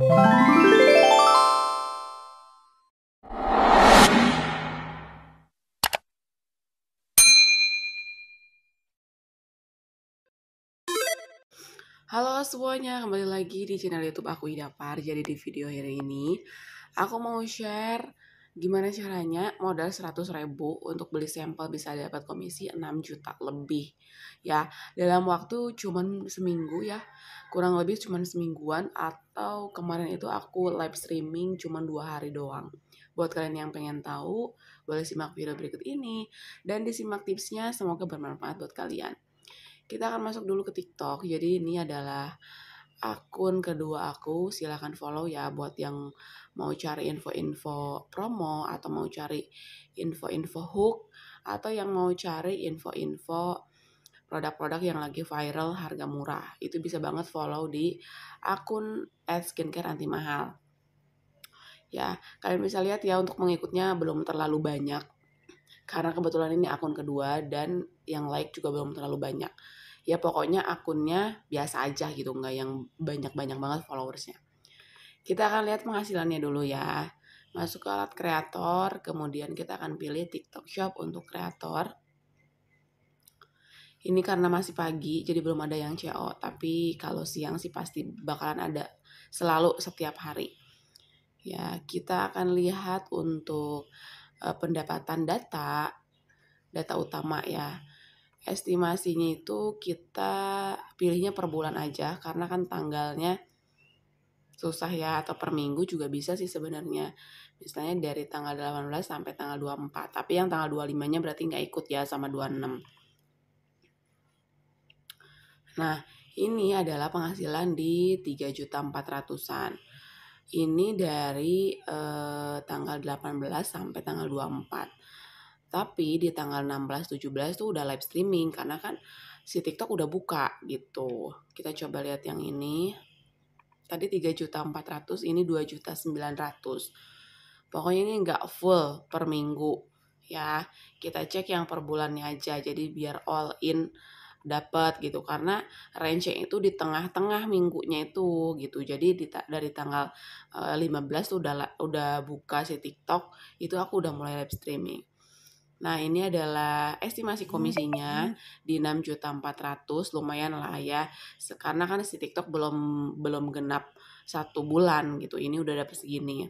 Halo semuanya, kembali lagi di channel YouTube aku Ida Par. Jadi di video hari ini aku mau share gimana caranya modal 100 ribu untuk beli sampel bisa dapat komisi 6 juta lebih ya dalam waktu cuman seminggu ya kurang lebih cuman semingguan atau kemarin itu aku live streaming cuman dua hari doang buat kalian yang pengen tahu boleh simak video berikut ini dan disimak tipsnya semoga bermanfaat buat kalian kita akan masuk dulu ke TikTok jadi ini adalah akun kedua aku silahkan follow ya buat yang mau cari info-info promo atau mau cari info-info hook atau yang mau cari info-info produk-produk yang lagi viral harga murah itu bisa banget follow di akun at skincare anti mahal ya kalian bisa lihat ya untuk mengikutnya belum terlalu banyak karena kebetulan ini akun kedua dan yang like juga belum terlalu banyak ya pokoknya akunnya biasa aja gitu nggak yang banyak-banyak banget followersnya kita akan lihat penghasilannya dulu ya masuk ke alat kreator kemudian kita akan pilih TikTok Shop untuk kreator ini karena masih pagi jadi belum ada yang CO tapi kalau siang sih pasti bakalan ada selalu setiap hari ya kita akan lihat untuk uh, pendapatan data data utama ya estimasinya itu kita pilihnya per bulan aja karena kan tanggalnya susah ya atau per minggu juga bisa sih sebenarnya misalnya dari tanggal 18 sampai tanggal 24 tapi yang tanggal 25 nya berarti nggak ikut ya sama 26 nah ini adalah penghasilan di juta 3.400an ini dari eh, tanggal 18 sampai tanggal 24 tapi di tanggal 16 17 tuh udah live streaming karena kan si TikTok udah buka gitu. Kita coba lihat yang ini. Tadi 3 juta 400, ini 2 juta 900. Pokoknya ini nggak full per minggu ya. Kita cek yang per bulannya aja jadi biar all in dapat gitu karena range itu di tengah-tengah minggunya itu gitu jadi di, dari tanggal uh, eh, 15 tuh udah udah buka si TikTok itu aku udah mulai live streaming Nah, ini adalah estimasi hmm. komisinya hmm. di 6.400 lumayan lah ya. Karena kan si TikTok belum belum genap satu bulan gitu. Ini udah dapet segini.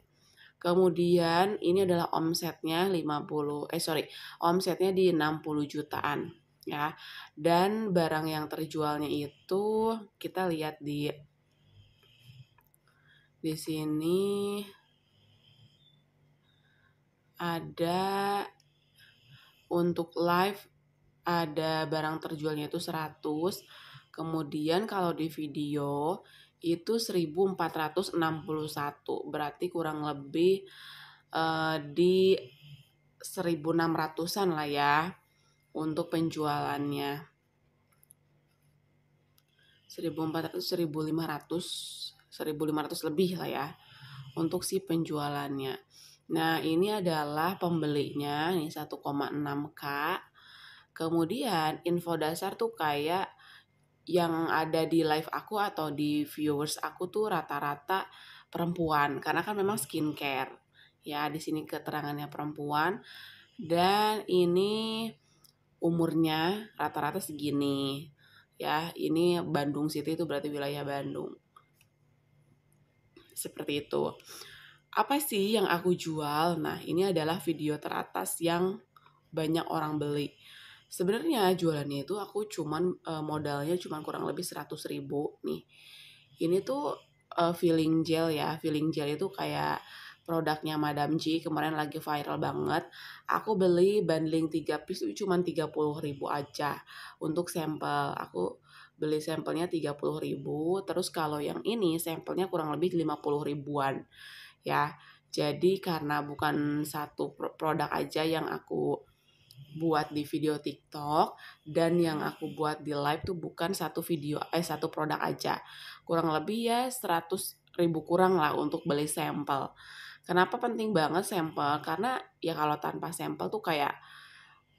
Kemudian ini adalah omsetnya 50 eh sorry, omsetnya di 60 jutaan ya. Dan barang yang terjualnya itu kita lihat di di sini ada untuk live ada barang terjualnya itu 100. Kemudian kalau di video itu 1461. Berarti kurang lebih uh, di 1600-an lah ya untuk penjualannya. 1400 1500 1500 lebih lah ya untuk si penjualannya. Nah, ini adalah pembelinya, ini 1,6K. Kemudian info dasar tuh kayak yang ada di live aku atau di viewers aku tuh rata-rata perempuan karena kan memang skincare. Ya, di sini keterangannya perempuan dan ini umurnya rata-rata segini. Ya, ini Bandung City itu berarti wilayah Bandung. Seperti itu apa sih yang aku jual? Nah, ini adalah video teratas yang banyak orang beli. Sebenarnya jualannya itu aku cuman eh, modalnya cuman kurang lebih 100 ribu nih. Ini tuh uh, eh, filling gel ya. feeling gel itu kayak produknya Madam G kemarin lagi viral banget. Aku beli bundling 3 piece itu cuma 30 ribu aja untuk sampel. Aku beli sampelnya 30 ribu, terus kalau yang ini sampelnya kurang lebih 50 ribuan ya. Jadi karena bukan satu produk aja yang aku buat di video TikTok dan yang aku buat di live tuh bukan satu video eh satu produk aja. Kurang lebih ya 100 ribu kurang lah untuk beli sampel. Kenapa penting banget sampel? Karena ya kalau tanpa sampel tuh kayak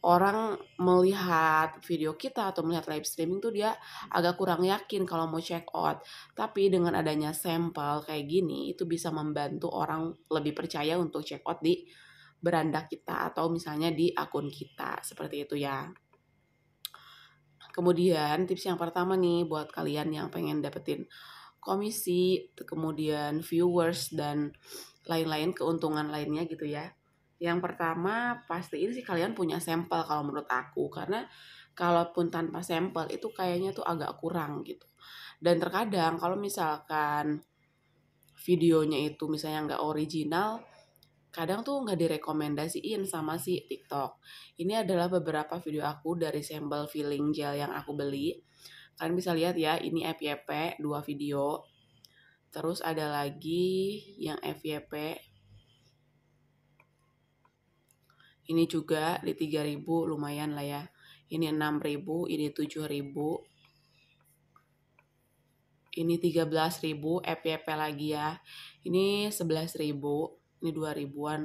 orang melihat video kita atau melihat live streaming tuh dia agak kurang yakin kalau mau check out. Tapi dengan adanya sampel kayak gini itu bisa membantu orang lebih percaya untuk check out di beranda kita atau misalnya di akun kita. Seperti itu ya. Kemudian tips yang pertama nih buat kalian yang pengen dapetin komisi, kemudian viewers dan lain-lain keuntungan lainnya gitu ya yang pertama, pastiin sih kalian punya sampel kalau menurut aku karena kalaupun tanpa sampel itu kayaknya tuh agak kurang gitu. Dan terkadang kalau misalkan videonya itu misalnya nggak original, kadang tuh nggak direkomendasiin sama si TikTok. Ini adalah beberapa video aku dari sampel feeling gel yang aku beli. Kalian bisa lihat ya, ini FYP, dua video. Terus ada lagi yang FYP Ini juga di 3000 lumayan lah ya. Ini 6000, ini 7000. Ini 13000 FYP e lagi ya. Ini 11000, ini 2000-an.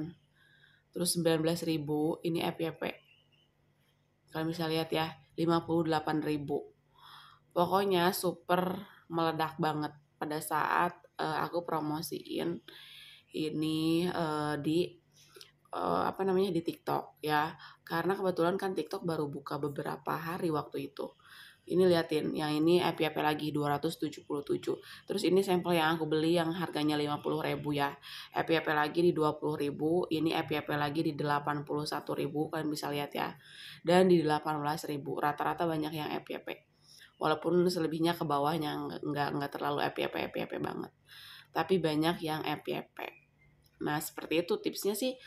Terus 19000, ini FYP. E Kalian bisa lihat ya, 58000. Pokoknya super meledak banget pada saat uh, aku promosiin ini uh, di uh, apa namanya di TikTok ya. Karena kebetulan kan TikTok baru buka beberapa hari waktu itu. Ini liatin, yang ini FYP lagi 277. Terus ini sampel yang aku beli yang harganya ribu ya. FYP lagi di ribu ini FYP lagi di ribu kalian bisa lihat ya. Dan di ribu rata-rata banyak yang FYP. Walaupun selebihnya ke bawahnya nggak nggak terlalu FYP FYP banget. Tapi banyak yang FYP. Nah, seperti itu tipsnya sih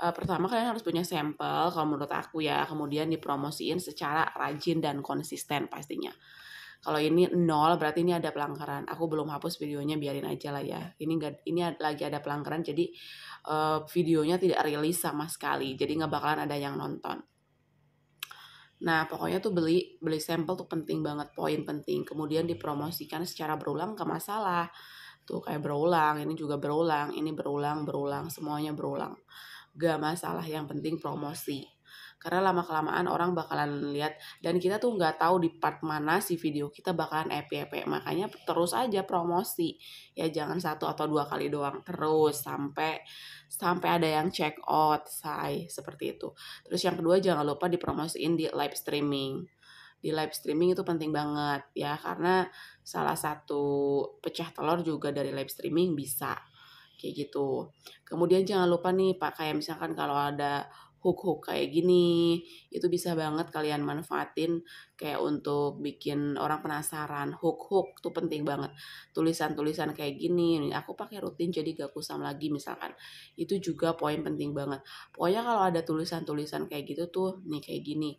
uh, pertama kalian harus punya sampel kalau menurut aku ya kemudian dipromosiin secara rajin dan konsisten pastinya kalau ini nol berarti ini ada pelanggaran aku belum hapus videonya biarin aja lah ya ini enggak ini lagi ada pelanggaran jadi uh, videonya tidak rilis sama sekali jadi nggak bakalan ada yang nonton Nah, pokoknya tuh beli beli sampel tuh penting banget, poin penting. Kemudian dipromosikan secara berulang ke masalah. Tuh kayak berulang, ini juga berulang, ini berulang, berulang, semuanya berulang gak masalah yang penting promosi karena lama kelamaan orang bakalan lihat dan kita tuh nggak tahu di part mana si video kita bakalan epic epic makanya terus aja promosi ya jangan satu atau dua kali doang terus sampai sampai ada yang check out say seperti itu terus yang kedua jangan lupa dipromosiin di live streaming di live streaming itu penting banget ya karena salah satu pecah telur juga dari live streaming bisa kayak gitu. Kemudian jangan lupa nih Pak kayak misalkan kalau ada hook-hook kayak gini, itu bisa banget kalian manfaatin kayak untuk bikin orang penasaran. Hook-hook tuh penting banget. Tulisan-tulisan kayak gini, aku pakai rutin jadi gak kusam lagi misalkan. Itu juga poin penting banget. Pokoknya kalau ada tulisan-tulisan kayak gitu tuh, nih kayak gini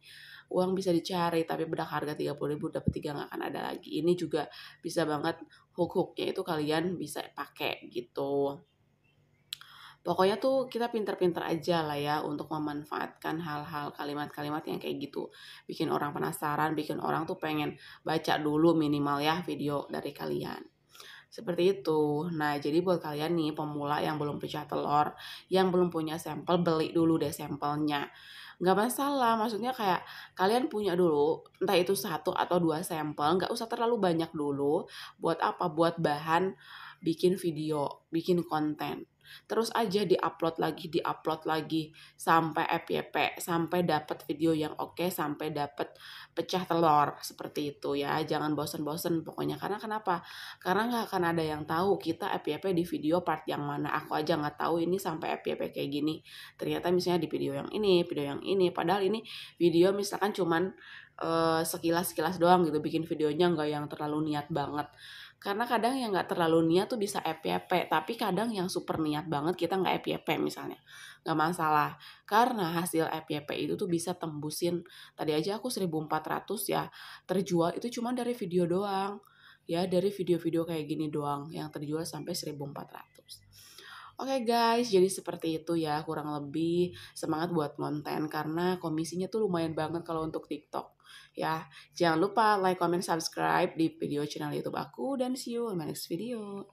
uang bisa dicari tapi bedak harga 30 ribu dapat tiga nggak akan ada lagi ini juga bisa banget hook-hooknya itu kalian bisa pakai gitu Pokoknya tuh kita pinter-pinter aja lah ya untuk memanfaatkan hal-hal kalimat-kalimat yang kayak gitu. Bikin orang penasaran, bikin orang tuh pengen baca dulu minimal ya video dari kalian. Seperti itu. Nah, jadi buat kalian nih pemula yang belum pecah telur, yang belum punya sampel, beli dulu deh sampelnya. Nggak masalah, maksudnya kayak kalian punya dulu, entah itu satu atau dua sampel, nggak usah terlalu banyak dulu. Buat apa? Buat bahan bikin video, bikin konten terus aja diupload lagi diupload lagi sampai FYP sampai dapat video yang oke okay, sampai dapat pecah telur seperti itu ya jangan bosen-bosen pokoknya karena kenapa karena nggak akan ada yang tahu kita FYP di video part yang mana aku aja nggak tahu ini sampai FYP kayak gini ternyata misalnya di video yang ini video yang ini padahal ini video misalkan cuman Eh, sekilas-sekilas doang gitu bikin videonya nggak yang terlalu niat banget karena kadang yang nggak terlalu niat tuh bisa EPP tapi kadang yang super niat banget kita nggak EPP misalnya nggak masalah karena hasil EPP itu tuh bisa tembusin tadi aja aku 1400 ya terjual itu cuma dari video doang ya dari video-video kayak gini doang yang terjual sampai 1400 Oke okay guys, jadi seperti itu ya kurang lebih semangat buat konten karena komisinya tuh lumayan banget kalau untuk TikTok. Ya, jangan lupa like, comment, subscribe di video channel YouTube aku dan see you in my next video.